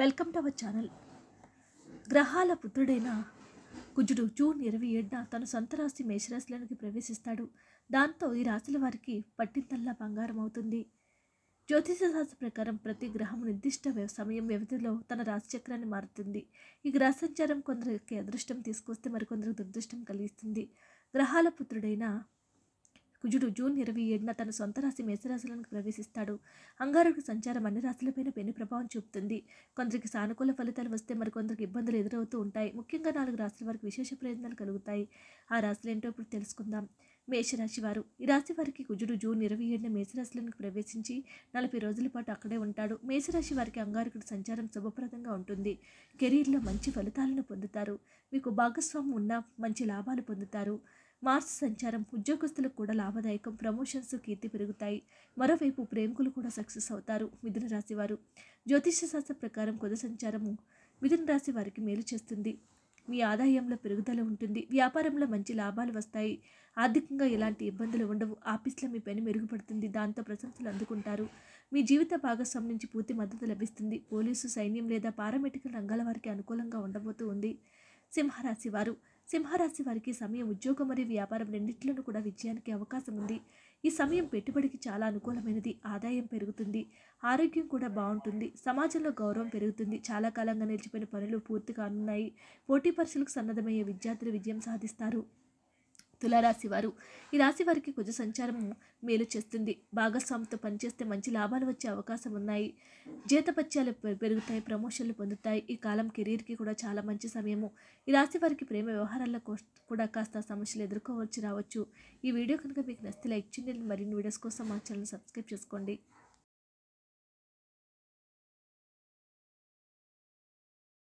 welcome to our channel గ్రహాల పుత్రుడైన కుజుడు June ఇరవై ఏడున తన సొంత రాశి మేషరాశిలోనికి ప్రవేశిస్తాడు దాంతో ఈ రాశుల వారికి పట్టింతల్లా బంగారం అవుతుంది జ్యోతిష ప్రకారం ప్రతి గ్రహం నిర్దిష్ట సమయం వ్యవధిలో తన రాశి చక్రాన్ని మారుతుంది ఈ గ్రహ సంచారం కొందరికి అదృష్టం తీసుకొస్తే మరికొందరికి దురదృష్టం కలిగిస్తుంది గ్రహాల పుత్రుడైన కుజుడు జూన్ ఇరవై ఏడున తన సొంత రాశి మేషరాశులను ప్రవేశిస్తాడు అంగారకుడు సంచారం అన్ని రాశులపైన పెను ప్రభావం చూపుతుంది కొందరికి సానుకూల ఫలితాలు వస్తే మరికొందరికి ఇబ్బందులు ఎదురవుతూ ఉంటాయి ముఖ్యంగా నాలుగు రాశుల వారికి విశేష ప్రయోజనాలు కలుగుతాయి ఆ రాశులు ఏంటో ఇప్పుడు తెలుసుకుందాం మేషరాశి వారు ఈ రాశి వారికి కుజుడు జూన్ ఇరవై ఏడున మేషరాశిలోనికి ప్రవేశించి నలభై రోజుల పాటు అక్కడే ఉంటాడు మేషరాశి వారికి అంగారుకుడు సంచారం శుభప్రదంగా ఉంటుంది కెరీర్లో మంచి ఫలితాలను పొందుతారు మీకు భాగస్వామ్యం ఉన్న మంచి లాభాలు పొందుతారు మార్స్ సంచారం ఉద్యోగస్తులకు కూడా లాభదాయకం ప్రమోషన్స్ కీర్తి పెరుగుతాయి మరోవైపు ప్రేమికులు కూడా సక్సెస్ అవుతారు మిథున రాశి వారు జ్యోతిష శాస్త్ర ప్రకారం కొద సంచారము మిథున రాశి వారికి మేలు చేస్తుంది మీ ఆదాయంలో పెరుగుదల ఉంటుంది వ్యాపారంలో మంచి లాభాలు వస్తాయి ఆర్థికంగా ఎలాంటి ఇబ్బందులు ఉండవు ఆఫీస్లో మీ పని మెరుగుపడుతుంది దాంతో ప్రశంసలు అందుకుంటారు మీ జీవిత భాగస్వామి నుంచి పూర్తి మద్దతు లభిస్తుంది పోలీసు సైన్యం లేదా పారామెడికల్ రంగాల వారికి అనుకూలంగా ఉండబోతూ ఉంది సింహరాశి వారు సింహరాశి వారికి సమయం ఉద్యోగం మరియు వ్యాపారం రెండింటిలోనూ కూడా విజయానికి అవకాశం ఉంది ఈ సమయం పెట్టుబడికి చాలా అనుకూలమైనది ఆదాయం పెరుగుతుంది ఆరోగ్యం కూడా బాగుంటుంది సమాజంలో గౌరవం పెరుగుతుంది చాలా కాలంగా నిలిచిపోయిన పనులు పూర్తి కానున్నాయి పోటీ పరీక్షలకు సన్నద్ధమయ్యే విద్యార్థులు విజయం సాధిస్తారు తులారాశి వారు ఈ రాశి వారికి కుజ సంచారం మేలు చేస్తుంది భాగస్వామితో పనిచేస్తే మంచి లాభాలు వచ్చే అవకాశం ఉన్నాయి జీతపత్యాలు పెరుగుతాయి ప్రమోషన్లు పొందుతాయి ఈ కాలం కెరీర్కి కూడా చాలా మంచి సమయము ఈ రాశి వారికి ప్రేమ వ్యవహారాల్లో కూడా కాస్త సమస్యలు ఎదుర్కోవచ్చు రావచ్చు ఈ వీడియో కనుక మీకు నచ్చితే లైక్ చేయండి మరిన్ని వీడియోస్ కోసం మా ఛానల్ సబ్స్క్రైబ్ చేసుకోండి